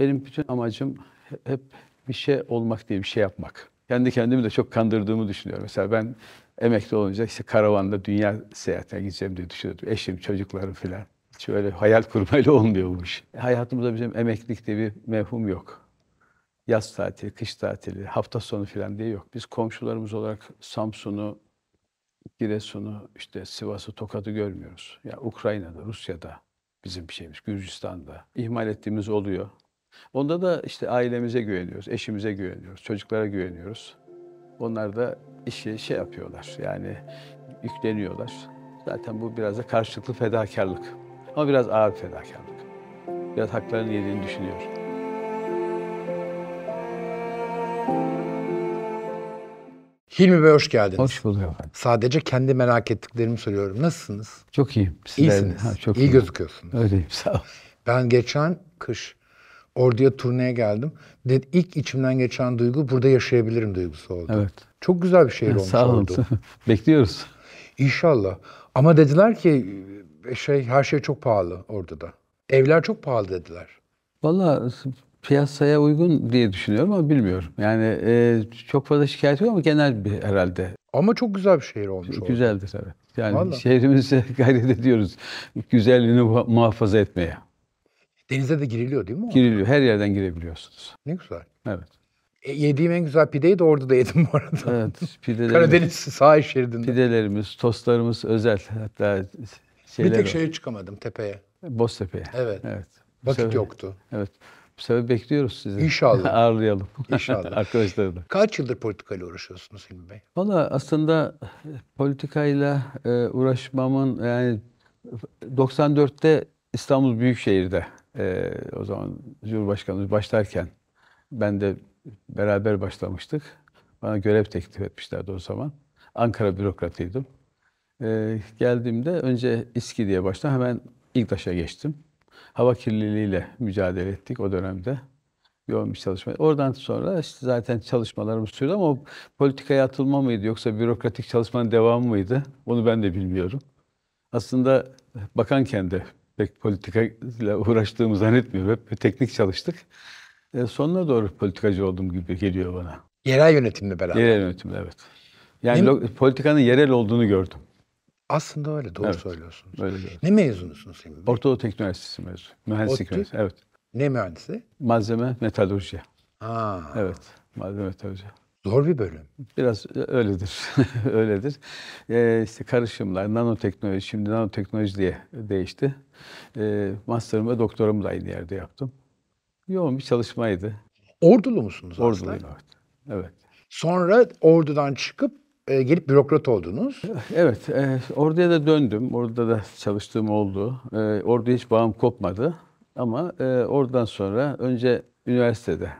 Benim bütün amacım hep bir şey olmak diye bir şey yapmak. Kendi kendimi de çok kandırdığımı düşünüyorum. Mesela ben emekli olunca işte karavanda dünya seyahatine gideceğim diye düşünüyordum. Eşim, çocuklarım filan. şöyle hayal kurmayla olmuyor bu iş. Hayatımızda bizim emeklilik diye bir mevhum yok. Yaz tatili, kış tatili, hafta sonu filan diye yok. Biz komşularımız olarak Samsun'u, Giresun'u, işte Sivas'ı, Tokat'ı görmüyoruz. Ya yani Ukrayna'da, Rusya'da bizim bir şeyimiz, Gürcistan'da. ihmal ettiğimiz oluyor. Onda da işte ailemize güveniyoruz, eşimize güveniyoruz, çocuklara güveniyoruz. Onlar da işi şey yapıyorlar yani yükleniyorlar. Zaten bu biraz da karşılıklı fedakarlık. Ama biraz ağır fedakarlık. Biraz haklarını yediğini düşünüyorum. Hilmi Bey hoş geldiniz. Hoş bulduk efendim. Sadece kendi merak ettiklerimi soruyorum. Nasılsınız? Çok iyiyim. Sizler, İyisiniz. Ha, çok İyi iyiyim. gözüküyorsunuz. Öyleyim sağ olun. Ben geçen kış Orduya turneye geldim. De, ilk içimden geçen duygu burada yaşayabilirim duygusu oldu. Evet. Çok güzel bir şehir olmuş Sağ olun. Ordu. Bekliyoruz. İnşallah. Ama dediler ki e, şey her şey çok pahalı orada da. Evler çok pahalı dediler. Vallahi piyasaya uygun diye düşünüyorum ama bilmiyorum. Yani e, çok fazla şikayet yok ama genel bir herhalde. Ama çok güzel bir şehir olmuş. Güzeldir evet. Yani Vallahi. şehrimizi gayret ediyoruz güzelliğini muhafaza etmeye. Denize de giriliyor değil mi? Giriliyor. Her yerden girebiliyorsunuz. Ne güzel. Evet. E, yediğim en güzel pideyi de orada da yedim bu arada. Evet. Pidelerimiz, Karadeniz sahil şeridinde. Pidelerimiz, tostlarımız özel. Hatta şeyler Bir tek şeye çıkamadım tepeye. tepeye. Evet. evet. Vakit sefer, yoktu. Evet. Bu sefer bekliyoruz sizi. İnşallah. Ağırlayalım. İnşallah. Arkadaşlarla. Kaç yıldır politikayla uğraşıyorsunuz Hilmi Bey? Valla aslında e, politikayla e, uğraşmamın yani 94'te İstanbul Büyükşehir'de e, o zaman Cumhurbaşkanımız başlarken ben de beraber başlamıştık. Bana görev teklif etmişlerdi o zaman. Ankara bürokratıydım. E, geldiğimde önce İSKİ diye başladım. Hemen İGDAŞ'a geçtim. Hava kirliliğiyle mücadele ettik o dönemde. Yoğun bir çalışma. Oradan sonra işte zaten çalışmalarım sürdü ama politikaya atılma mıydı yoksa bürokratik çalışmanın devamı mıydı? Onu ben de bilmiyorum. Aslında bakanken de pek politikayla uğraştığımı zannetmiyorum. Hep teknik çalıştık. E, sonuna doğru politikacı olduğum gibi geliyor bana. Yerel yönetimle beraber. Yerel yönetimle evet. Yani ne, politikanın yerel olduğunu gördüm. Aslında öyle doğru evet, söylüyorsunuz. Öyle Ne mezunusunuz şimdi? Ortadoğu Teknik Üniversitesi mezunu. Mühendislik Otlu, mühendisi. Evet. Ne mühendisi? Malzeme metalurji. Aa. Evet. Malzeme metalurji. Zor bir bölüm. Biraz e, öyledir. öyledir. Ee, işte karışımlar, nanoteknoloji, şimdi nanoteknoloji diye değişti. Ee, master'ım ve doktorum da aynı yerde yaptım. Yoğun bir çalışmaydı. Ordulu musunuz Orduluyum, aslında? Orduluyum, evet. Sonra ordudan çıkıp e, gelip bürokrat oldunuz. Evet, e, orduya da döndüm. Orada da çalıştığım oldu. E, orduya hiç bağım kopmadı. Ama e, oradan sonra önce üniversitede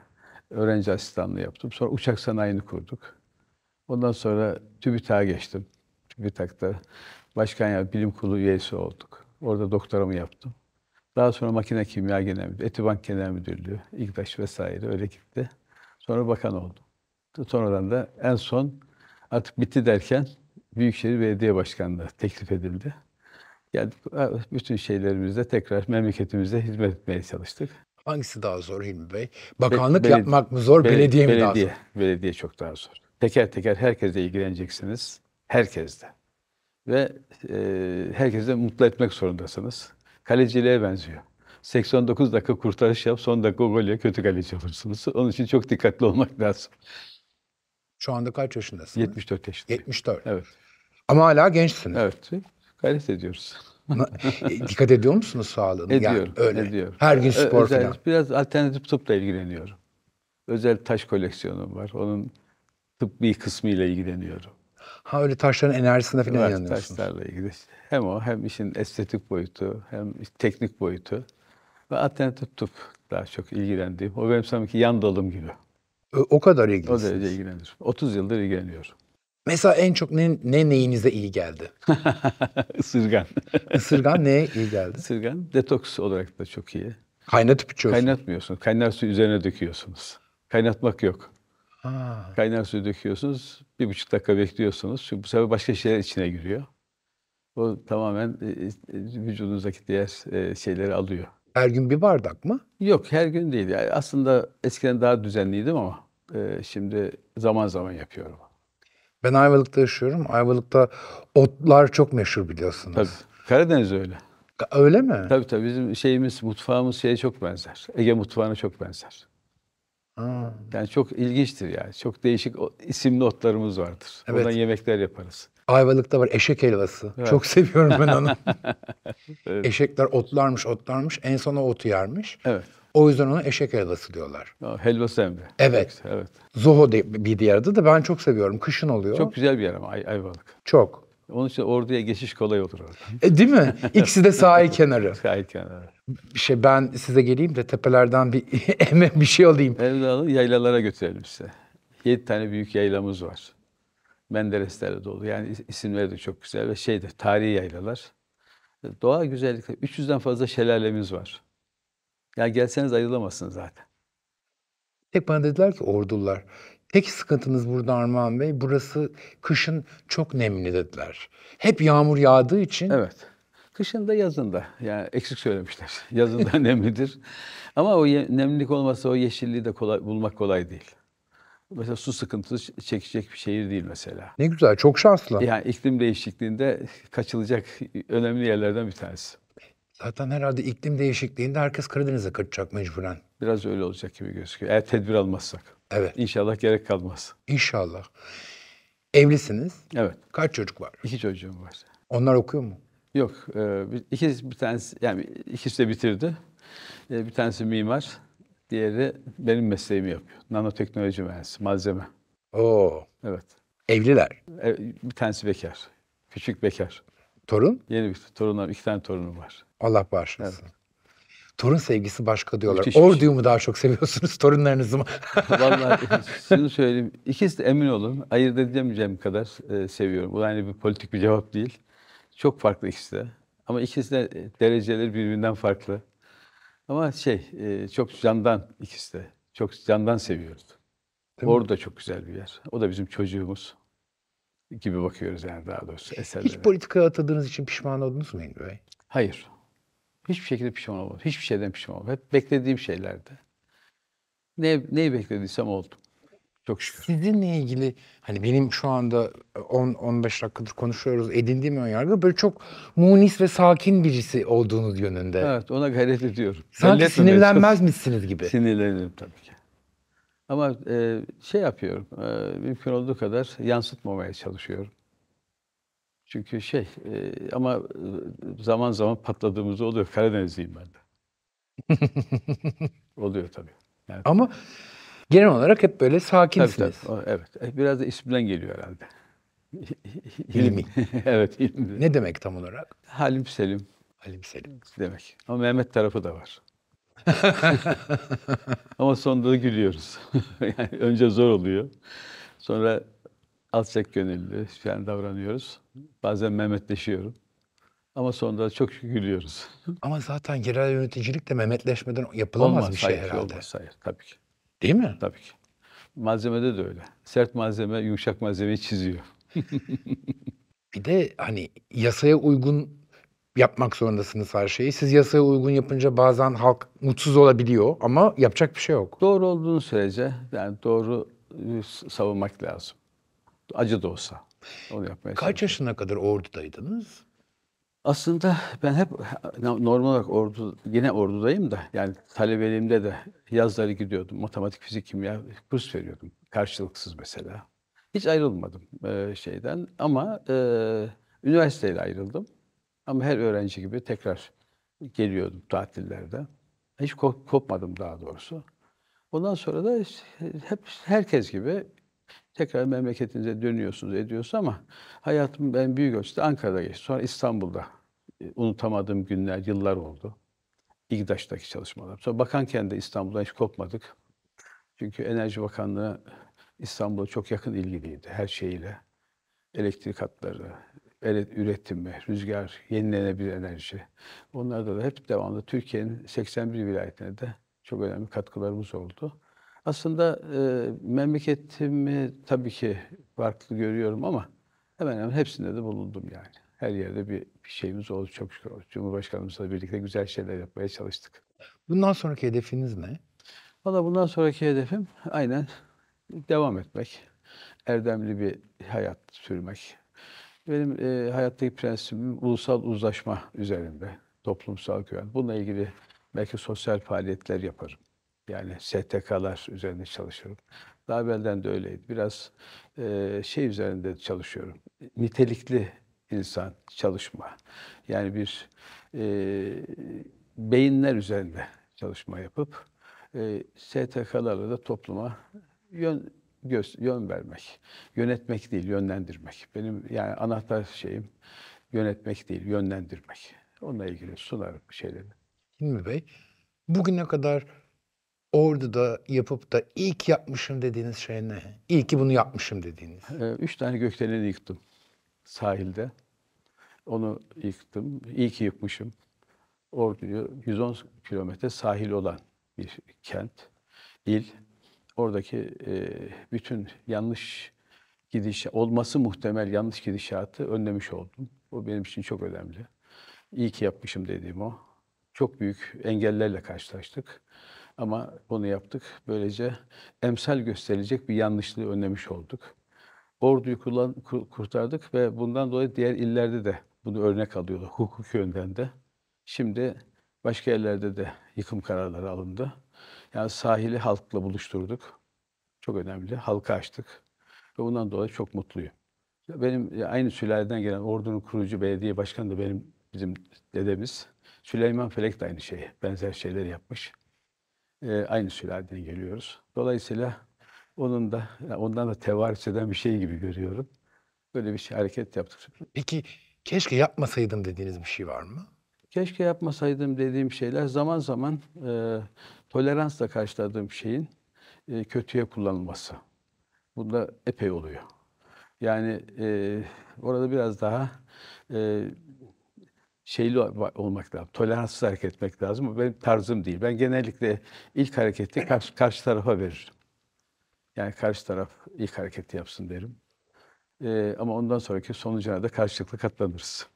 öğrenci asistanlığı yaptım. Sonra uçak sanayini kurduk. Ondan sonra TÜBİTAK'a geçtim. TÜBİTAK'ta başkan ya bilim kurulu üyesi olduk. Orada doktoramı yaptım. Daha sonra makine kimya genel müdürlüğü, Etibank genel müdürlüğü, İGDAŞ vesaire öyle gitti. Sonra bakan oldum. Sonradan da en son artık bitti derken Büyükşehir Belediye Başkanlığı teklif edildi. Yani bütün şeylerimizde tekrar memleketimize hizmet etmeye çalıştık. Hangisi daha zor Hilmi Bey? Bakanlık Be- yapmak mı zor, beledi- belediye mi belediye, daha zor? Belediye çok daha zor. Teker teker herkesle ilgileneceksiniz. Herkesle. Ve e, herkese mutlu etmek zorundasınız. Kaleciliğe benziyor. 89 dakika kurtarış yap, son dakika gol ya kötü kaleci olursunuz. Onun için çok dikkatli olmak lazım. Şu anda kaç yaşındasınız? 74 yaşındayım. 74. Evet. Ama hala gençsiniz. Evet. Gayret ediyoruz. E, dikkat ediyor musunuz sağlığını? Ediyor. Yani öyle. Ediyor. Her gün spor Özel, falan. Biraz alternatif tıpla ilgileniyorum. Özel taş koleksiyonum var. Onun tıbbi ile ilgileniyorum. Ha öyle taşların enerjisine falan evet, inanıyorsunuz. Taşlarla ilgili. Hem o hem işin estetik boyutu hem teknik boyutu ve alternatif tıp daha çok ilgilendiğim. O benim sanki yan dalım gibi. O kadar ilgilisiniz. O derece ilgilenirim. 30 yıldır ilgileniyorum. Mesela en çok ne, ne neyinize iyi geldi? Isırgan. Isırgan neye iyi geldi? Isırgan detoks olarak da çok iyi. Kaynatıp içiyorsunuz. Kaynatmıyorsunuz. Kaynar su üzerine döküyorsunuz. Kaynatmak yok. Ha. Kaynar suyu döküyorsunuz. Bir buçuk dakika bekliyorsunuz. Çünkü bu sefer başka şeyler içine giriyor. O tamamen e, e, vücudunuzdaki diğer e, şeyleri alıyor. Her gün bir bardak mı? Yok her gün değil. Yani aslında eskiden daha düzenliydim ama şimdi zaman zaman yapıyorum. Ben Ayvalık'ta yaşıyorum. Ayvalık'ta otlar çok meşhur biliyorsunuz. Tabii. Karadeniz öyle. Öyle mi? Tabii tabii bizim şeyimiz mutfağımız şeye çok benzer. Ege mutfağına çok benzer. Ha. Yani çok ilginçtir yani. Çok değişik isimli otlarımız vardır. Evet. Ondan yemekler yaparız. Ayvalık'ta var eşek helvası. Evet. Çok seviyorum ben onu. evet. Eşekler otlarmış otlarmış. En sona otu yermiş. Evet. O yüzden onu eşek helvası diyorlar. Ya, helvası hem de. Evet. evet. Zoho de, bir diğer adı da ben çok seviyorum. Kışın oluyor. Çok güzel bir yer ama Ay- Ayvalık. Çok. Onun için orduya geçiş kolay olur orada. E, değil mi? İkisi de sahil kenarı. sahil kenarı. Şey ben size geleyim de tepelerden bir eme bir şey alayım. Evlalı yaylalara götürelim size. Yedi tane büyük yaylamız var. Mendereslerle dolu. Yani isimleri de çok güzel ve şey de tarihi yaylalar. E, doğa güzellikle 300'den fazla şelalemiz var. Yani gelseniz ayrılamazsınız zaten. Tek bana dediler ki ordular. Tek sıkıntınız burada Armağan Bey, burası kışın çok nemli dediler. Hep yağmur yağdığı için. Evet. Kışında yazında. Yani eksik söylemişler. Yazında nemlidir. Ama o nemlilik olmasa o yeşilliği de kolay, bulmak kolay değil. Mesela su sıkıntısı çekecek bir şehir değil mesela. Ne güzel, çok şanslı. Yani iklim değişikliğinde kaçılacak önemli yerlerden bir tanesi. Zaten herhalde iklim değişikliğinde herkes Karadeniz'e kaçacak mecburen. Biraz öyle olacak gibi gözüküyor. Eğer tedbir almazsak. Evet. İnşallah gerek kalmaz. İnşallah. Evlisiniz. Evet. Kaç çocuk var? İki çocuğum var. Onlar okuyor mu? Yok. E, bir, ikisi bir tanesi yani ikisi de bitirdi. E, bir tanesi mimar. Diğeri benim mesleğimi yapıyor. Nanoteknoloji mühendisi, malzeme. Oo. Evet. Evliler. E, bir tanesi bekar. Küçük bekar. Torun? Yeni bir torunlar. iki tane torunum var. Allah bağışlasın. Evet. Torun sevgisi başka diyorlar. Müthiş şey. Ordu'yu mu daha çok seviyorsunuz torunlarınızı mı? Vallahi şunu söyleyeyim. İkisi de emin olun ayırt edemeyeceğim kadar e, seviyorum. Bu yani bir politik bir cevap değil. Çok farklı ikisi de. Ama ikisi de e, dereceleri birbirinden farklı. Ama şey e, çok candan ikisi de. Çok candan seviyoruz. Değil Ordu da çok güzel bir yer. O da bizim çocuğumuz gibi bakıyoruz yani daha doğrusu eserlere. Hiç politikaya atadığınız için pişman oldunuz mu Engin Bey? Hayır. Hiçbir şekilde pişman olmadım. Hiçbir şeyden pişman olmadım. Hep beklediğim şeylerde. Ne, neyi beklediysem oldu. Çok şükür. Sizinle ilgili hani benim şu anda 10-15 dakikadır konuşuyoruz edindiğim ön yargı böyle çok munis ve sakin birisi olduğunuz yönünde. Evet ona gayret ediyorum. Sanki sinirlenmez çok... misiniz gibi. Sinirlenirim tabii ki. Ama e, şey yapıyorum, e, mümkün olduğu kadar yansıtmamaya çalışıyorum. Çünkü şey e, ama e, zaman zaman patladığımız oluyor. Karadenizliyim ben de. oluyor tabii. Yani, ama genel olarak hep böyle sakinsiniz. Tabii, tabii. Evet. E, biraz da isimden geliyor herhalde. Hilmi. evet Hilmi. Ne demek tam olarak? Halim Selim. Halim Selim. Demek. Ama Mehmet tarafı da var. Ama sonunda da gülüyoruz. yani önce zor oluyor. Sonra alçak gönüllü yani davranıyoruz. Bazen Mehmetleşiyorum. Ama sonra çok gülüyoruz. Ama zaten yerel yöneticilik de Mehmetleşmeden yapılamaz olmaz, bir şey hayır, herhalde. Olmaz, hayır, tabii ki. Değil mi? Tabii ki. Malzemede de öyle. Sert malzeme yumuşak malzemeyi çiziyor. bir de hani yasaya uygun yapmak zorundasınız her şeyi. Siz yasaya uygun yapınca bazen halk mutsuz olabiliyor ama yapacak bir şey yok. Doğru olduğunu sürece yani doğru e, savunmak lazım. Acı da olsa. Onu yapmaya Kaç yaşına kadar ordudaydınız? Aslında ben hep normal olarak ordu, yine ordudayım da yani talebeliğimde de yazları gidiyordum. Matematik, fizik, kimya kurs veriyordum. Karşılıksız mesela. Hiç ayrılmadım e, şeyden ama e, üniversiteyle ayrıldım. Ama her öğrenci gibi tekrar geliyordum tatillerde. Hiç kop kopmadım daha doğrusu. Ondan sonra da hep herkes gibi tekrar memleketinize dönüyorsunuz ediyorsunuz ama hayatım ben büyük ölçüde Ankara'da geçti. Sonra İstanbul'da e, unutamadığım günler, yıllar oldu. İGDAŞ'taki çalışmalar. Sonra bakanken de İstanbul'dan hiç kopmadık. Çünkü Enerji Bakanlığı İstanbul'a çok yakın ilgiliydi her şeyiyle. Elektrik hatları, üretimi, rüzgar, yenilenebilir enerji. Onlarda da hep devamlı Türkiye'nin 81 vilayetine de çok önemli katkılarımız oldu. Aslında e, memleketimi tabii ki farklı görüyorum ama hemen hemen hepsinde de bulundum yani. Her yerde bir, bir şeyimiz oldu çok şükür. Cumhurbaşkanımızla birlikte güzel şeyler yapmaya çalıştık. Bundan sonraki hedefiniz ne? Valla bundan sonraki hedefim aynen devam etmek. Erdemli bir hayat sürmek. Benim e, hayattaki prensibim ulusal uzlaşma üzerinde. Toplumsal güven. Bununla ilgili belki sosyal faaliyetler yaparım. Yani STK'lar üzerinde çalışıyorum. Daha evvelden de öyleydi. Biraz e, şey üzerinde çalışıyorum. Nitelikli insan çalışma. Yani bir e, beyinler üzerinde çalışma yapıp e, STK'larla da topluma yön göz, yön vermek. Yönetmek değil, yönlendirmek. Benim yani anahtar şeyim yönetmek değil, yönlendirmek. Onunla ilgili sunarım şeyleri. Hilmi Bey, bugüne kadar orada da yapıp da ilk yapmışım dediğiniz şey ne? İyi ki bunu yapmışım dediğiniz. Ee, üç tane gökdeleni yıktım sahilde. Onu yıktım. İyi ki yıkmışım. Ordu'yu 110 kilometre sahil olan bir kent, il. Oradaki e, bütün yanlış gidiş, olması muhtemel yanlış gidişatı önlemiş oldum. O benim için çok önemli. İyi ki yapmışım dediğim o. Çok büyük engellerle karşılaştık. Ama bunu yaptık. Böylece emsal gösterilecek bir yanlışlığı önlemiş olduk. Orduyu kullan, kurtardık ve bundan dolayı diğer illerde de bunu örnek alıyordu hukuk yönden de. Şimdi başka yerlerde de yıkım kararları alındı. Yani sahili halkla buluşturduk. Çok önemli. Halka açtık. Ve bundan dolayı çok mutluyum. Benim aynı sülaleden gelen ordunun kurucu belediye başkanı da benim bizim dedemiz. Süleyman Felek de aynı şeyi, benzer şeyler yapmış e, aynı sülaleden geliyoruz. Dolayısıyla onun da ondan da tevarüs eden bir şey gibi görüyorum. Böyle bir şey, hareket yaptık. Peki keşke yapmasaydım dediğiniz bir şey var mı? Keşke yapmasaydım dediğim şeyler zaman zaman e, toleransla karşıladığım şeyin e, kötüye kullanılması. Bunda epey oluyor. Yani e, orada biraz daha e, şeyli olmak lazım, toleranssız hareket etmek lazım. Bu benim tarzım değil. Ben genellikle ilk hareketi karşı, karşı tarafa veririm. Yani karşı taraf ilk hareketi yapsın derim. Ee, ama ondan sonraki sonucuna da karşılıklı katlanırız.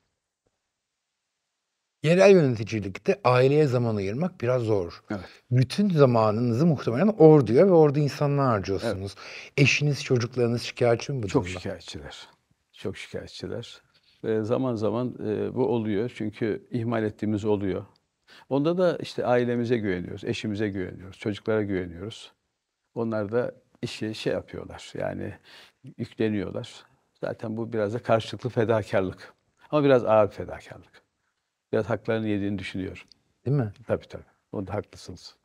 Yerel yöneticilikte aileye zaman ayırmak biraz zor. Evet. Bütün zamanınızı muhtemelen orduya ve orada insanlar harcıyorsunuz. Evet. Eşiniz, çocuklarınız şikayetçi mi bu Çok durumda? şikayetçiler. Çok şikayetçiler. E, zaman zaman e, bu oluyor çünkü ihmal ettiğimiz oluyor. Onda da işte ailemize güveniyoruz, eşimize güveniyoruz, çocuklara güveniyoruz. Onlar da işi şey yapıyorlar yani yükleniyorlar. Zaten bu biraz da karşılıklı fedakarlık. Ama biraz ağır fedakarlık. Biraz haklarını yediğini düşünüyorum. Değil mi? Tabii tabii. Onda haklısınız.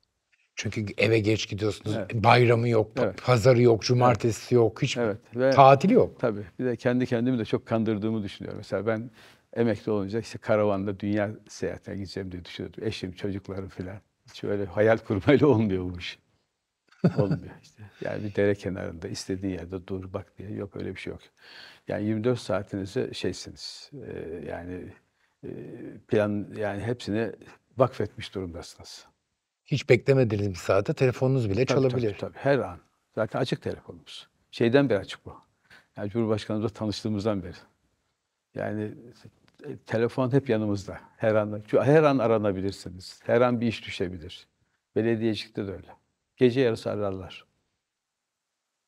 Çünkü eve geç gidiyorsunuz. Evet. Bayramı yok, evet. pazarı yok, cumartesi evet. yok, hiç evet. Ve tatil yok. Tabii. Bir de kendi kendimi de çok kandırdığımı düşünüyorum. Mesela ben emekli olunca işte karavanda dünya seyahatine gideceğim diye düşünüyordum. Eşim, çocuklarım filan. Hiç öyle hayal kurmayla olmuyor bu iş. Olmuyor işte. Yani bir dere kenarında istediğin yerde dur bak diye. Yok öyle bir şey yok. Yani 24 saatinizi şeysiniz. E, yani e, plan yani hepsini vakfetmiş durumdasınız hiç beklemediğiniz bir saatte telefonunuz bile tabii, çalabilir. Tabii, tabii her an. Zaten açık telefonumuz. Şeyden beri açık bu. Yani Cumhurbaşkanımızla tanıştığımızdan beri. Yani e, telefon hep yanımızda. Her an her an aranabilirsiniz. Her an bir iş düşebilir. Belediyecilikte de öyle. Gece yarısı ararlar.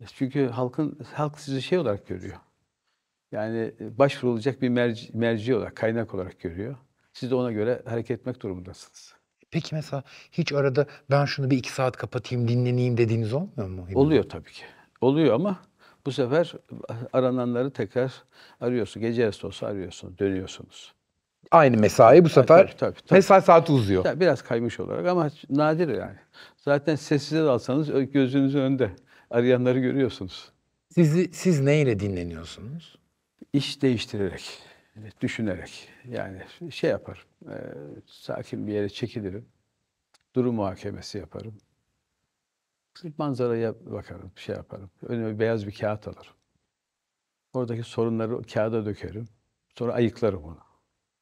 E, çünkü halkın halk sizi şey olarak görüyor. Yani e, başvurulacak bir merci, merci olarak, kaynak olarak görüyor. Siz de ona göre hareket etmek durumundasınız. Peki mesela hiç arada ben şunu bir iki saat kapatayım dinleneyim dediğiniz olmuyor mu? Oluyor tabii ki. Oluyor ama bu sefer arananları tekrar arıyorsun. Gece yarısı olsa arıyorsun, dönüyorsunuz. Aynı mesai bu sefer. Tabii, tabii, tabii. Mesai saati uzuyor. Tabii, biraz kaymış olarak ama nadir yani. Zaten sessize dalsanız gözünüzün önünde arayanları görüyorsunuz. Sizi, siz neyle dinleniyorsunuz? İş değiştirerek düşünerek yani şey yaparım, e, sakin bir yere çekilirim, durum muhakemesi yaparım. Manzaraya bakarım, şey yaparım. Önüme beyaz bir kağıt alırım. Oradaki sorunları kağıda dökerim. Sonra ayıklarım onu.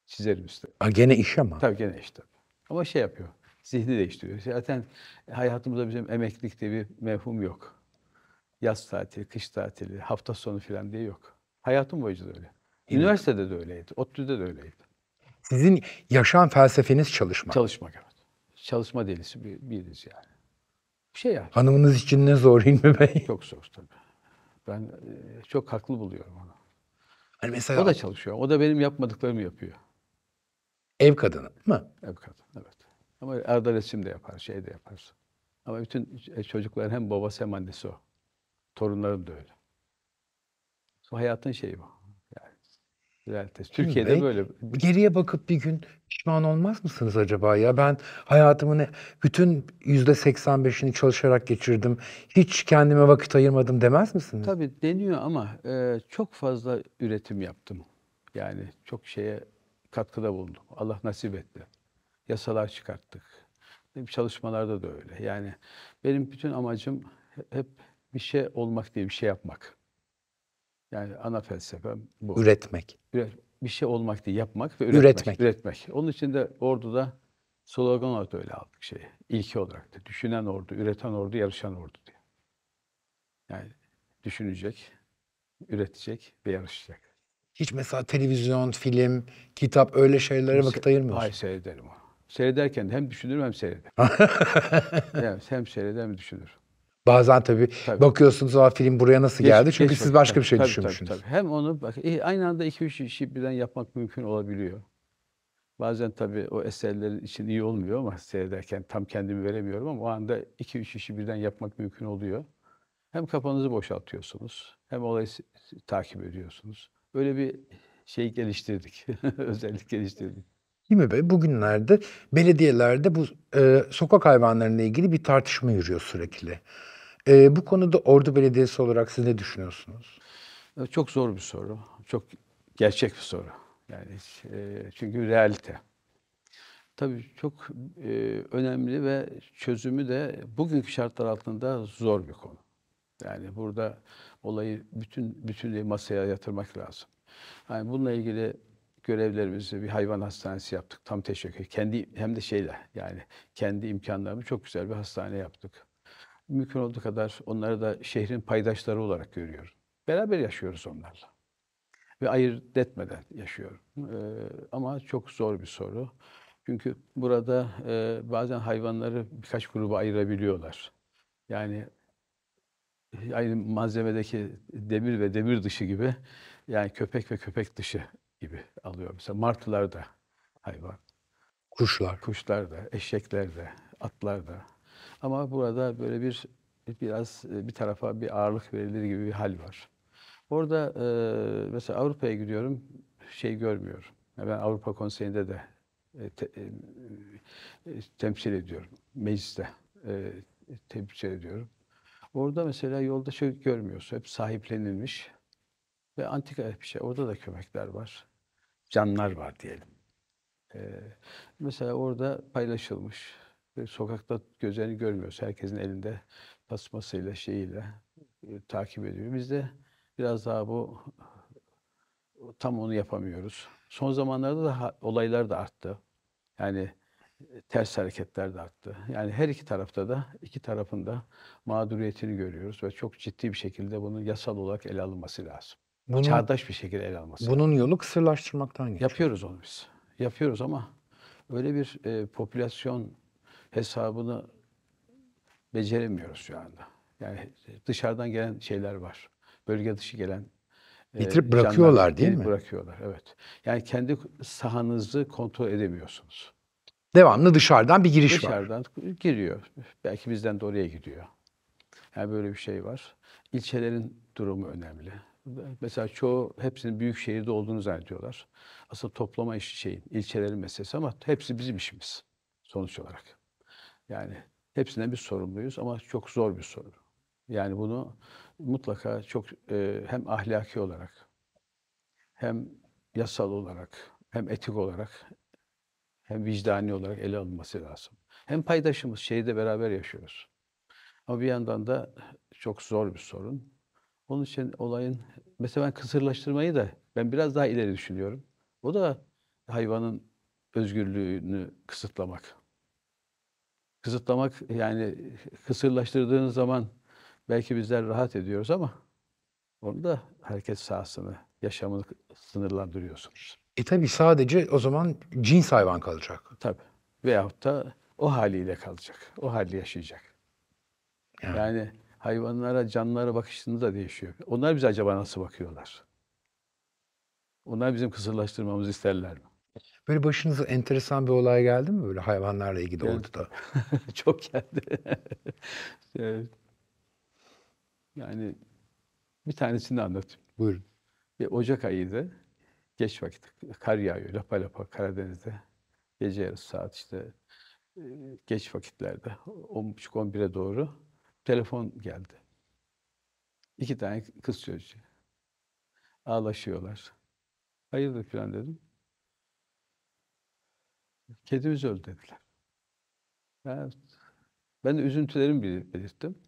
Çizerim üstüne. A, gene iş ama. Tabii gene iş tabii. Ama şey yapıyor, zihni değiştiriyor. Zaten hayatımızda bizim emeklilik diye bir mevhum yok. Yaz tatili, kış tatili, hafta sonu falan diye yok. Hayatım boyunca da öyle. Üniversitede de öyleydi. ODTÜ'de de öyleydi. Sizin yaşam felsefeniz çalışma. Çalışmak evet. Çalışma delisi bir, biriz yani. Bir şey yani. Hanımınız için ne zor Hilmi Bey? Çok zor tabii. Ben e, çok haklı buluyorum onu. Hani mesela... O da çalışıyor. O da benim yapmadıklarımı yapıyor. Ev kadını mı? Ev kadını evet. Ama arada resim de yapar, şey de yapar. Ama bütün çocukların hem babası hem annesi o. Torunlarım da öyle. Bu Hayatın şeyi bu. Kültürel Türkiye'de Bey, böyle. Geriye bakıp bir gün pişman olmaz mısınız acaba ya? Ben hayatımın bütün yüzde 85'ini çalışarak geçirdim. Hiç kendime vakit ayırmadım demez misiniz? Tabii deniyor ama e, çok fazla üretim yaptım. Yani çok şeye katkıda bulundum. Allah nasip etti. Yasalar çıkarttık. Çalışmalarda da öyle. Yani benim bütün amacım hep bir şey olmak diye bir şey yapmak. Yani ana felsefem bu. Üretmek. bir şey olmak değil, yapmak ve üretmek. Üretmek. üretmek. Onun için de orduda slogan olarak öyle aldık şeyi. İlki olarak da. Düşünen ordu, üreten ordu, yarışan ordu diye. Yani düşünecek, üretecek ve yarışacak. Hiç mesela televizyon, film, kitap öyle şeylere Hiç vakit ayırmıyorsun. Hayır seyrederim o. Seyrederken hem düşünürüm hem seyrederim. yani hem seyreder hem düşünürüm. Bazen tabii, tabii. bakıyorsunuz ama film buraya nasıl Geç, geldi? Çünkü geçmek, siz başka tabii, bir şey tabii, düşünmüşsünüz. Tabii, tabii. Hem onu bak, e, aynı anda iki üç işi birden yapmak mümkün olabiliyor. Bazen tabii o eserlerin için iyi olmuyor ama seyrederken tam kendimi veremiyorum ama o anda iki üç işi birden yapmak mümkün oluyor. Hem kafanızı boşaltıyorsunuz hem olayı takip ediyorsunuz. Böyle bir şey geliştirdik, özellik geliştirdik. Değil mi? Be? Bugünlerde belediyelerde bu e, sokak hayvanlarıyla ilgili bir tartışma yürüyor sürekli. E, bu konuda Ordu Belediyesi olarak siz ne düşünüyorsunuz? E, çok zor bir soru. Çok gerçek bir soru. Yani e, çünkü realite. Tabii çok e, önemli ve çözümü de bugünkü şartlar altında zor bir konu. Yani burada olayı bütün bütünlüğü masaya yatırmak lazım. Yani bununla ilgili Görevlerimizi bir hayvan hastanesi yaptık. Tam teşekkür. Kendi hem de şeyle yani kendi imkanlarımız çok güzel bir hastane yaptık. Mümkün olduğu kadar onları da şehrin paydaşları olarak görüyorum. Beraber yaşıyoruz onlarla. Ve ayırt etmeden yaşıyorum. Ee, ama çok zor bir soru. Çünkü burada e, bazen hayvanları birkaç gruba ayırabiliyorlar. Yani aynı malzemedeki demir ve demir dışı gibi yani köpek ve köpek dışı gibi alıyor. Mesela martılar da hayvan. Kuşlar. Kuşlar da, eşekler de, atlar da. Ama burada böyle bir biraz e, bir tarafa bir ağırlık verilir gibi bir hal var. Orada e, mesela Avrupa'ya gidiyorum, şey görmüyorum. Ben Avrupa Konseyi'nde de e, te, e, e, temsil ediyorum. Mecliste e, temsil ediyorum. Orada mesela yolda şey görmüyorsun. Hep sahiplenilmiş ve antika bir şey. Orada da köpekler var canlar var diyelim. Ee, mesela orada paylaşılmış. Sokakta gözlerini görmüyoruz. Herkesin elinde tasmasıyla, şeyiyle e, takip ediyor. Biz de biraz daha bu tam onu yapamıyoruz. Son zamanlarda da olaylar da arttı. Yani e, ters hareketler de arttı. Yani her iki tarafta da iki tarafında mağduriyetini görüyoruz ve çok ciddi bir şekilde bunun yasal olarak ele alınması lazım. Bunun, çağdaş bir şekilde ele alması. Bunun yolu kısırlaştırmaktan geçiyor. Yapıyoruz onu biz. Yapıyoruz ama öyle bir e, popülasyon hesabını beceremiyoruz şu anda. Yani dışarıdan gelen şeyler var. Bölge dışı gelen e, bitirip e, bırakıyorlar değil mi? Bırakıyorlar evet. Yani kendi sahanızı kontrol edemiyorsunuz. Devamlı dışarıdan bir giriş dışarıdan var. Dışarıdan giriyor. Belki bizden de oraya gidiyor. Yani böyle bir şey var. İlçelerin durumu önemli mesela çoğu hepsinin büyük şehirde olduğunu zannediyorlar. Aslında toplama işi şeyin, ilçelerin meselesi ama hepsi bizim işimiz sonuç olarak. Yani hepsinden bir sorumluyuz ama çok zor bir soru. Yani bunu mutlaka çok e, hem ahlaki olarak hem yasal olarak hem etik olarak hem vicdani olarak ele alınması lazım. Hem paydaşımız şehirde beraber yaşıyoruz. Ama bir yandan da çok zor bir sorun. Onun için olayın mesela ben kısırlaştırmayı da ben biraz daha ileri düşünüyorum. O da hayvanın özgürlüğünü kısıtlamak. Kısıtlamak yani kısırlaştırdığınız zaman belki bizler rahat ediyoruz ama onu da herkes sahasını, yaşamını sınırlandırıyorsunuz. E tabi sadece o zaman cins hayvan kalacak. Tabi. Veyahut da o haliyle kalacak. O hali yaşayacak. Yani, yani hayvanlara, canlılara bakışını da değişiyor. Onlar bize acaba nasıl bakıyorlar? Onlar bizim kısırlaştırmamızı isterler mi? Böyle başınıza enteresan bir olay geldi mi böyle hayvanlarla ilgili evet. oldu da? Çok geldi. evet. Yani bir tanesini anlatayım. Buyurun. Bir Ocak ayıydı. Geç vakit. Kar yağıyor. Lapa lapa Karadeniz'de. Gece yarısı saat işte geç vakitlerde. 10.30-11'e doğru telefon geldi. İki tane kız çocuğu. Ağlaşıyorlar. Hayırdır falan dedim. Kedimiz öldü dediler. Evet. Ben de üzüntülerimi belirttim.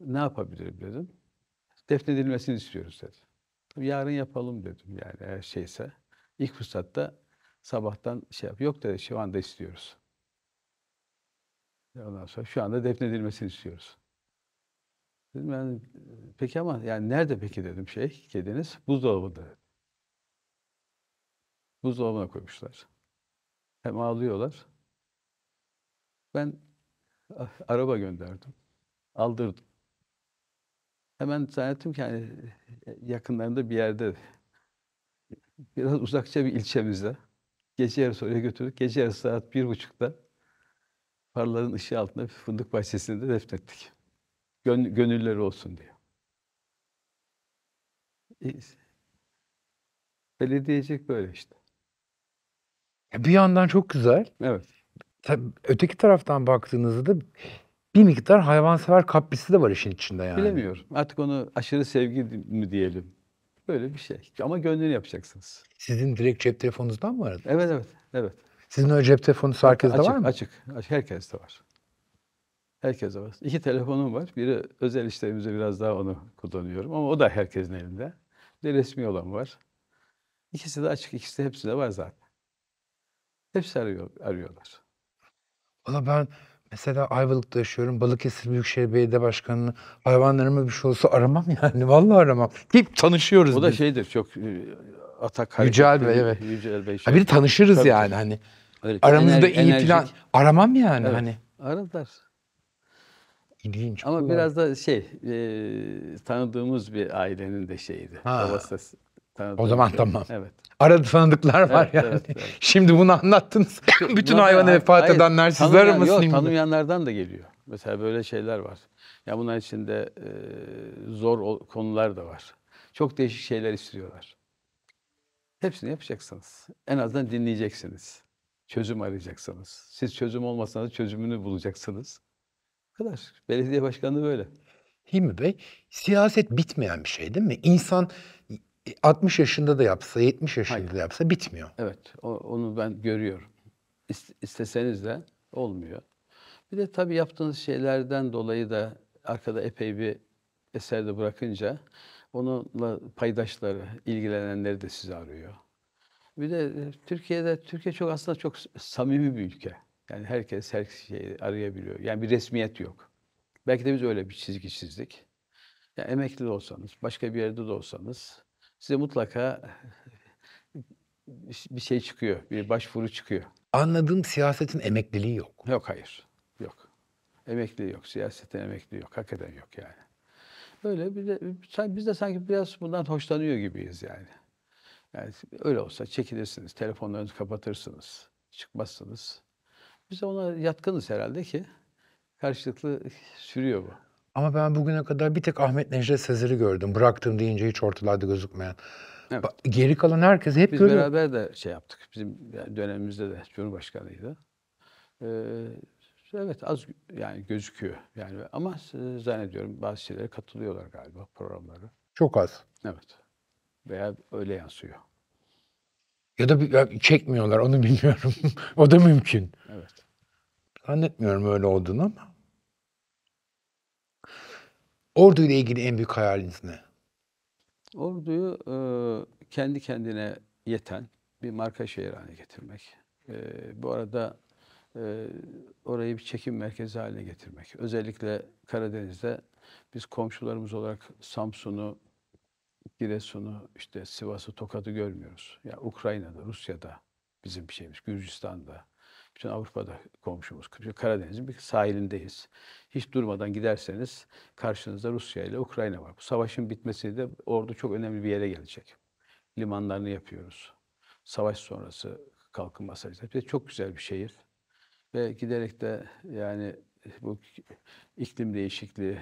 Ne yapabilirim dedim. Defnedilmesini istiyoruz dedi. Yarın yapalım dedim yani eğer şeyse. İlk fırsatta sabahtan şey yap. Yok dedi şu anda istiyoruz. Ondan sonra şu anda defnedilmesini istiyoruz. Dedim yani peki ama yani nerede peki dedim şey kediniz? Buzdolabında. Buzdolabına koymuşlar. Hem ağlıyorlar. Ben araba gönderdim. Aldırdım. Hemen zannettim ki yani e, yakınlarında bir yerde biraz uzakça bir ilçemizde gece yarısı oraya götürdük. Gece yarısı saat bir buçukta Parların ışığı altında fındık bahçesinde de defnettik. Gön gönülleri olsun diye. Belediyecilik böyle işte. Bir yandan çok güzel. Evet. Tabii, öteki taraftan baktığınızda da bir miktar hayvansever kaprisi de var işin içinde yani. Bilemiyorum. Artık onu aşırı sevgi mi diyelim? Böyle bir şey. Ama gönlünü yapacaksınız. Sizin direkt cep telefonunuzdan mı aradı? Evet evet. Evet. Sizin öyle cep telefonunuz herkeste var mı? Açık, açık. Herkeste var. Herkese var. İki telefonum var. Biri özel işlerimize biraz daha onu kullanıyorum ama o da herkesin elinde. Bir de resmi olan var. İkisi de açık, ikisi de hepsi de var zaten. Hepsi arıyor, arıyorlar. Valla ben mesela Ayvalık'ta yaşıyorum. Balıkesir Büyükşehir Belediye Başkanı'nı hayvanlarıma bir şey olsa aramam yani. Vallahi aramam. Hep tanışıyoruz. O da şeydir çok e, Atak Yücel Bey evet. Yücel Bey. Şey. Ha, biri tanışırız Tabii. yani hani. Öyle, Aramızda enerji, iyi enerjik. plan aramam yani evet, hani. Aradılar. İlginç. Ama biraz da şey e, tanıdığımız bir ailenin de şeyiydi. Ha. Babası o zaman şey. tamam. Evet. Aradı tanıdıklar var evet, yani. Evet, evet. Şimdi bunu anlattınız. Bütün hayvan vefat edenler siz aramısın. Yok tanımayanlardan da geliyor. Mesela böyle şeyler var. Ya bunlar içinde e, zor konular da var. Çok değişik şeyler istiyorlar. Hepsini yapacaksınız. En azından dinleyeceksiniz çözüm arayacaksınız. Siz çözüm olmasanız çözümünü bulacaksınız. Bu kadar. Belediye başkanı böyle. Hilmi Bey, siyaset bitmeyen bir şey değil mi? İnsan 60 yaşında da yapsa, 70 yaşında Hayır. da yapsa bitmiyor. Evet, o, onu ben görüyorum. İsteseniz de olmuyor. Bir de tabii yaptığınız şeylerden dolayı da arkada epey bir eser de bırakınca onunla paydaşları, ilgilenenleri de sizi arıyor. Bir de e, Türkiye'de, Türkiye çok aslında çok samimi bir ülke. Yani herkes her şeyi arayabiliyor. Yani bir resmiyet yok. Belki de biz öyle bir çizgi çizdik. Yani emekli de olsanız, başka bir yerde de olsanız size mutlaka e, bir şey çıkıyor, bir başvuru çıkıyor. Anladığım siyasetin emekliliği yok. Yok hayır, yok. Emekli yok, siyasetin emekli yok, hakikaten yok yani. Öyle bir de, biz de sanki biraz bundan hoşlanıyor gibiyiz yani. Yani öyle olsa çekilirsiniz, telefonlarınızı kapatırsınız, çıkmazsınız. Biz ona yatkınız herhalde ki karşılıklı sürüyor bu. Ama ben bugüne kadar bir tek Ahmet Necdet Sezer'i gördüm. Bıraktım deyince hiç ortalarda gözükmeyen. Evet. Geri kalan herkes hep Biz görüyor. beraber de şey yaptık. Bizim dönemimizde de Cumhurbaşkanıydı. Ee, evet az yani gözüküyor. Yani ama zannediyorum bazı şeylere katılıyorlar galiba programları. Çok az. Evet veya öyle yansıyor. Ya da bir, çekmiyorlar onu bilmiyorum. o da mümkün. Evet. Zannetmiyorum öyle olduğunu ama. Ordu ile ilgili en büyük hayaliniz ne? Orduyu e, kendi kendine yeten bir marka şehir haline getirmek. E, bu arada e, orayı bir çekim merkezi haline getirmek. Özellikle Karadeniz'de biz komşularımız olarak Samsun'u, Giresun'u, işte Sivas'ı, Tokat'ı görmüyoruz. Ya yani Ukrayna'da, Rusya'da bizim bir şeyimiz, Gürcistan'da, bütün Avrupa'da komşumuz. Karadeniz'in bir sahilindeyiz. Hiç durmadan giderseniz karşınızda Rusya ile Ukrayna var. Bu savaşın bitmesi de ordu çok önemli bir yere gelecek. Limanlarını yapıyoruz. Savaş sonrası kalkınma sayısı. çok güzel bir şehir. Ve giderek de yani bu iklim değişikliği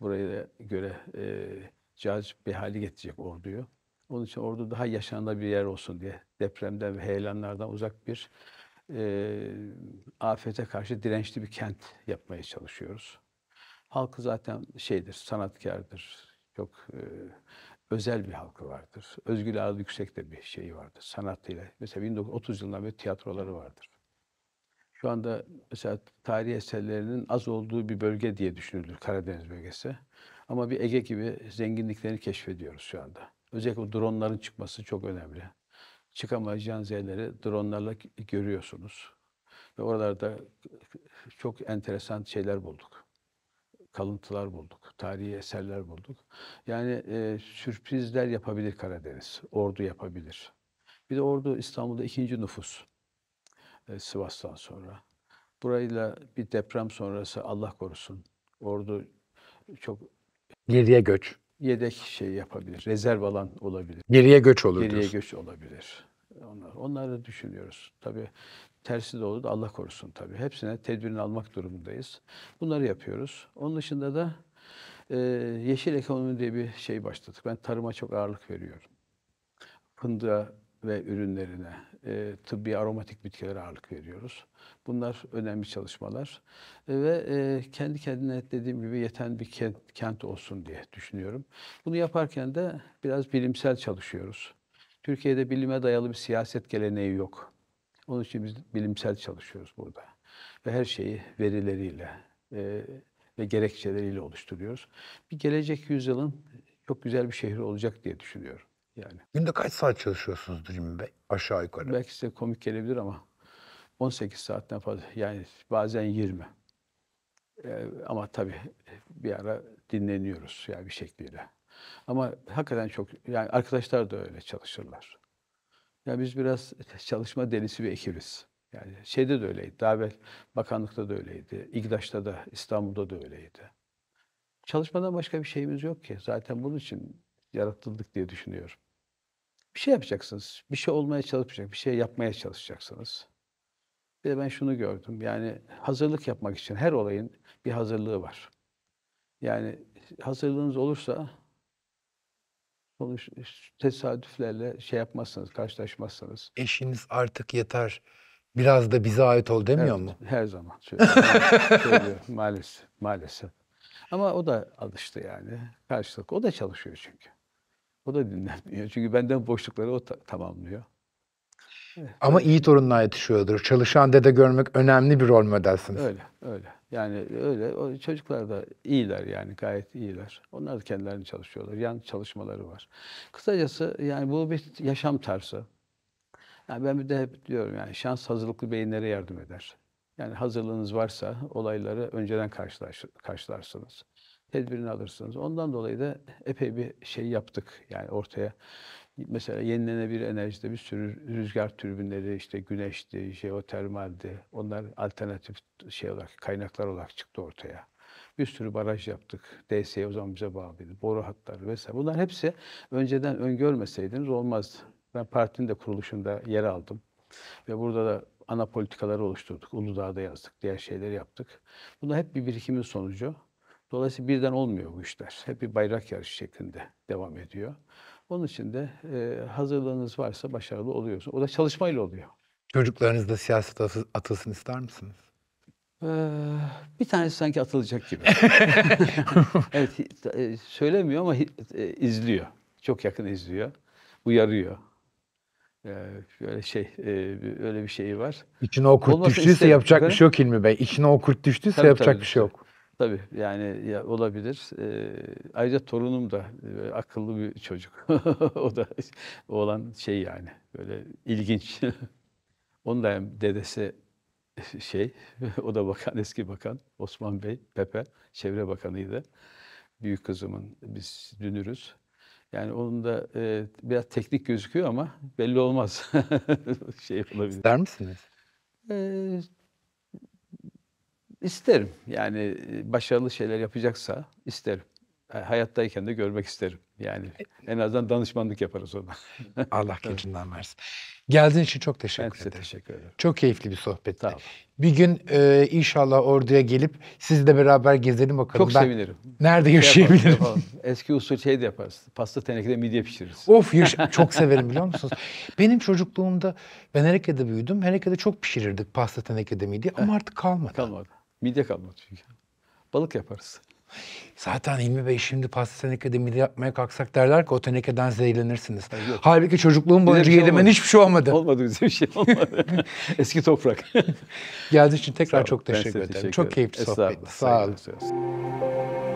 buraya göre e, cazip bir hale getirecek orduyu. Onun için ordu daha yaşanılır bir yer olsun diye depremden ve heyelanlardan uzak bir e, afete karşı dirençli bir kent yapmaya çalışıyoruz. Halkı zaten şeydir, sanatkardır, çok e, özel bir halkı vardır. Özgül Ağrı Yüksek de bir şeyi vardır sanatıyla. Mesela 1930 yılından beri tiyatroları vardır. Şu anda mesela tarih eserlerinin az olduğu bir bölge diye düşünülür Karadeniz bölgesi. Ama bir Ege gibi zenginliklerini keşfediyoruz şu anda. Özellikle dronların çıkması çok önemli. Çıkamayacağınız yerleri dronlarla görüyorsunuz. Ve oralarda çok enteresan şeyler bulduk. Kalıntılar bulduk, tarihi eserler bulduk. Yani e, sürprizler yapabilir Karadeniz, ordu yapabilir. Bir de ordu İstanbul'da ikinci nüfus e, Sivas'tan sonra. Burayla bir deprem sonrası Allah korusun. Ordu çok Geriye göç. Yedek şey yapabilir. Rezerv alan olabilir. Geriye göç olur Geriye diyorsun. göç olabilir. Onlar, onları düşünüyoruz. Tabii tersi de olur da Allah korusun tabii. Hepsine tedbirini almak durumundayız. Bunları yapıyoruz. Onun dışında da e, yeşil ekonomi diye bir şey başladık. Ben tarıma çok ağırlık veriyorum. Fındığa ve ürünlerine, e, tıbbi aromatik bitkilere ağırlık veriyoruz. Bunlar önemli çalışmalar e, ve e, kendi kendine dediğim gibi yeten bir kent, kent olsun diye düşünüyorum. Bunu yaparken de biraz bilimsel çalışıyoruz. Türkiye'de bilime dayalı bir siyaset geleneği yok. Onun için biz bilimsel çalışıyoruz burada. Ve her şeyi verileriyle e, ve gerekçeleriyle oluşturuyoruz. Bir gelecek yüzyılın çok güzel bir şehir olacak diye düşünüyorum yani. Günde kaç saat çalışıyorsunuz Cemil Bey aşağı yukarı? Belki size komik gelebilir ama 18 saatten fazla yani bazen 20. Ee, ama tabii bir ara dinleniyoruz yani bir şekliyle. Ama hakikaten çok yani arkadaşlar da öyle çalışırlar. Yani biz biraz çalışma delisi bir ekibiz. Yani şeyde de öyleydi. Daha evvel bakanlıkta da öyleydi. İGDAŞ'ta da, İstanbul'da da öyleydi. Çalışmadan başka bir şeyimiz yok ki. Zaten bunun için yaratıldık diye düşünüyorum. Bir şey yapacaksınız. Bir şey olmaya çalışacak, bir şey yapmaya çalışacaksınız. Bir de ben şunu gördüm. Yani hazırlık yapmak için her olayın bir hazırlığı var. Yani hazırlığınız olursa sonuç tesadüflerle şey yapmazsınız, karşılaşmazsınız. Eşiniz artık yeter. Biraz da bize ait ol demiyor evet, mu? Her zaman söylüyor. söylüyor. Maalesef, maalesef. Ama o da alıştı yani. Karşılık. O da çalışıyor çünkü. O da dinlenmiyor. Çünkü benden boşlukları o ta- tamamlıyor. Eh, Ama iyi torunlar yetişiyordur. Çalışan dede görmek önemli bir rol modelsiniz. Öyle, öyle. Yani öyle. O çocuklar da iyiler yani gayet iyiler. Onlar da kendilerini çalışıyorlar. Yan çalışmaları var. Kısacası yani bu bir yaşam tarzı. Yani ben bir de hep diyorum yani şans hazırlıklı beyinlere yardım eder. Yani hazırlığınız varsa olayları önceden karşılaş, karşılarsınız tedbirini alırsınız. Ondan dolayı da epey bir şey yaptık. Yani ortaya mesela yenilenebilir enerjide bir sürü rüzgar türbinleri işte güneşti, jeotermaldi. Onlar alternatif şey olarak kaynaklar olarak çıktı ortaya. Bir sürü baraj yaptık. DSE o zaman bize bağlıydı. Boru hatları vesaire. Bunlar hepsi önceden öngörmeseydiniz olmazdı. Ben partinin de kuruluşunda yer aldım. Ve burada da ana politikaları oluşturduk. Uludağ'da yazdık. Diğer şeyleri yaptık. Bunlar hep bir birikimin sonucu. Dolayısıyla birden olmuyor bu işler. Hep bir bayrak yarışı şeklinde devam ediyor. Onun için de e, hazırlığınız varsa başarılı oluyorsunuz. O da çalışmayla oluyor. Çocuklarınız da siyaset atılsın ister misiniz? Ee, bir tanesi sanki atılacak gibi. evet, e, söylemiyor ama e, izliyor. Çok yakın izliyor. Uyarıyor. Böyle şey, e, öyle bir şeyi var. İçine o kurt Olmasını düştüyse yapacak bir şey yok Hilmi Bey. İçine o kurt düştüyse tabii, yapacak tabii. bir şey yok. Tabii yani ya, olabilir. Ee, ayrıca torunum da e, akıllı bir çocuk. o da olan şey yani böyle ilginç. Onun da hem dedesi şey, o da bakan, eski bakan Osman Bey, Pepe, çevre bakanıydı. Büyük kızımın biz dünürüz. Yani onun da e, biraz teknik gözüküyor ama belli olmaz. şey olabilir. İster misiniz? Ee, İsterim. Yani e, başarılı şeyler yapacaksa isterim. Hayattayken de görmek isterim. Yani en azından danışmanlık yaparız ona. Allah keçinden versin. Geldiğin için çok teşekkür ederim. Ben size ederim. teşekkür ederim. Çok keyifli bir sohbetti. Tamam. Bir gün e, inşallah orduya gelip sizle beraber gezelim bakalım. Çok ben sevinirim. Nerede şey yaşayabilirim? Şey Eski usul şey de yaparız. Pasta tenekede midye pişiririz. Of yaş- çok severim biliyor musunuz? Benim çocukluğumda ben Heneke'de büyüdüm. Heneke'de çok pişirirdik pasta tenekede midye ama artık kalmadı. Kalmadı. Mide kalmadı çünkü. Balık yaparız. Zaten Hilmi Bey şimdi pasta tenekede mide yapmaya kalksak derler ki o tenekeden zehirlenirsiniz. Hayır. Halbuki çocukluğum boyunca şey yedimen hiçbir şey olmadı. Olmadı bize bir şey olmadı. Eski toprak. Geldiğiniz için tekrar çok teşekkür ederim. çok keyifli sohbetti. Sağ olun. Sağ olun.